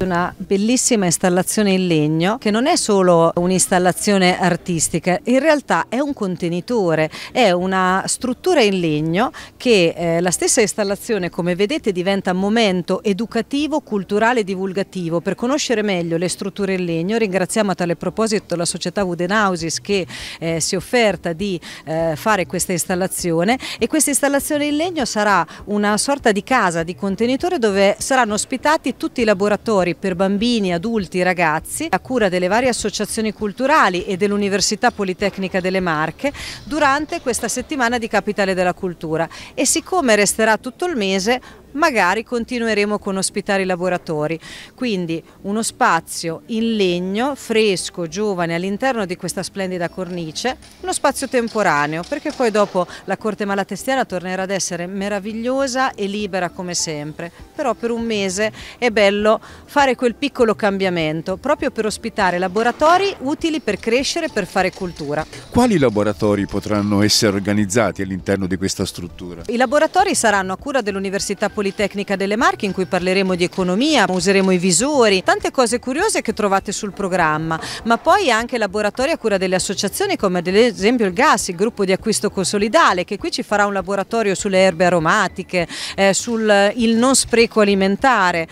Una bellissima installazione in legno che non è solo un'installazione artistica, in realtà è un contenitore, è una struttura in legno che eh, la stessa installazione come vedete diventa momento educativo, culturale e divulgativo. Per conoscere meglio le strutture in legno ringraziamo a tale proposito la società Wudenhausis che eh, si è offerta di eh, fare questa installazione e questa installazione in legno sarà una sorta di casa, di contenitore dove saranno ospitati tutti i laboratori laboratori per bambini, adulti, ragazzi a cura delle varie associazioni culturali e dell'Università Politecnica delle Marche durante questa settimana di Capitale della Cultura e siccome resterà tutto il mese magari continueremo con ospitare i lavoratori. Quindi uno spazio in legno, fresco, giovane all'interno di questa splendida cornice, uno spazio temporaneo perché poi dopo la Corte Malatestiana tornerà ad essere meravigliosa e libera come sempre, però per un mese è bello fare quel piccolo cambiamento proprio per ospitare laboratori utili per crescere, per fare cultura. Quali laboratori potranno essere organizzati all'interno di questa struttura? I laboratori saranno a cura dell'Università Politica Politecnica delle Marche in cui parleremo di economia, useremo i visori, tante cose curiose che trovate sul programma, ma poi anche laboratori a cura delle associazioni come ad esempio il GAS, il gruppo di acquisto consolidale che qui ci farà un laboratorio sulle erbe aromatiche, eh, sul eh, non spreco alimentare,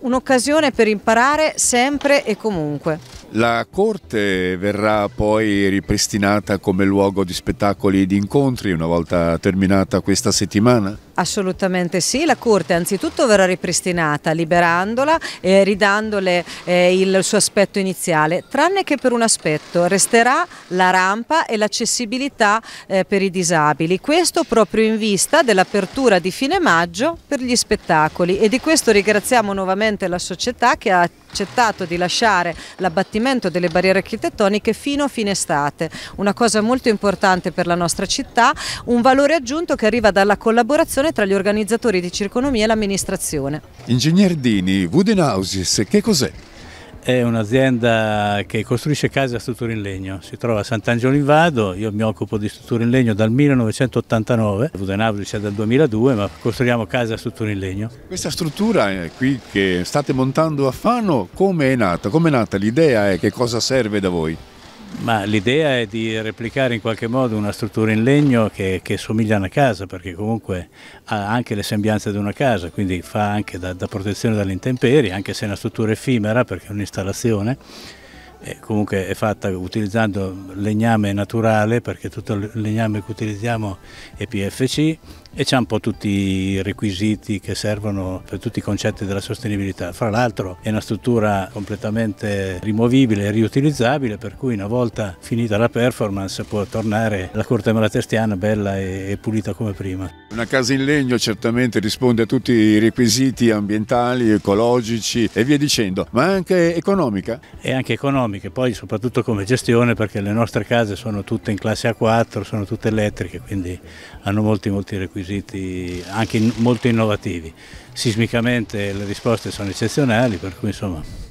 un'occasione per imparare sempre e comunque. La corte verrà poi ripristinata come luogo di spettacoli e di incontri una volta terminata questa settimana? Assolutamente sì, la Corte anzitutto verrà ripristinata liberandola e ridandole eh, il suo aspetto iniziale, tranne che per un aspetto, resterà la rampa e l'accessibilità eh, per i disabili, questo proprio in vista dell'apertura di fine maggio per gli spettacoli e di questo ringraziamo nuovamente la società che ha accettato di lasciare l'abbattimento delle barriere architettoniche fino a fine estate, una cosa molto importante per la nostra città, un valore aggiunto che arriva dalla collaborazione tra gli organizzatori di circonomia e l'amministrazione. Ingegner Dini, Wooden Houses, che cos'è? È un'azienda che costruisce case a strutture in legno, si trova a Sant'Angelo in Vado, io mi occupo di strutture in legno dal 1989, Vudenavri c'è dal 2002, ma costruiamo case a strutture in legno. Questa struttura qui che state montando a Fano, come è nata? Come è nata l'idea e che cosa serve da voi? Ma l'idea è di replicare in qualche modo una struttura in legno che, che, somiglia a una casa, perché comunque ha anche le sembianze di una casa, quindi fa anche da, da protezione dalle intemperie, anche se è una struttura effimera perché è un'installazione e eh, comunque è fatta utilizzando legname naturale perché tutto il legname che utilizziamo è PFC e c'è un po' tutti i requisiti che servono per tutti i concetti della sostenibilità. Fra l'altro è una struttura completamente rimovibile e riutilizzabile per cui una volta finita la performance può tornare la corte malatestiana bella e pulita come prima. Una casa in legno certamente risponde a tutti i requisiti ambientali, ecologici e via dicendo, ma anche economica? E anche economica, poi soprattutto come gestione perché le nostre case sono tutte in classe A4, sono tutte elettriche, quindi hanno molti, molti requisiti anche molto innovativi. Sismicamente le risposte sono eccezionali, per cui insomma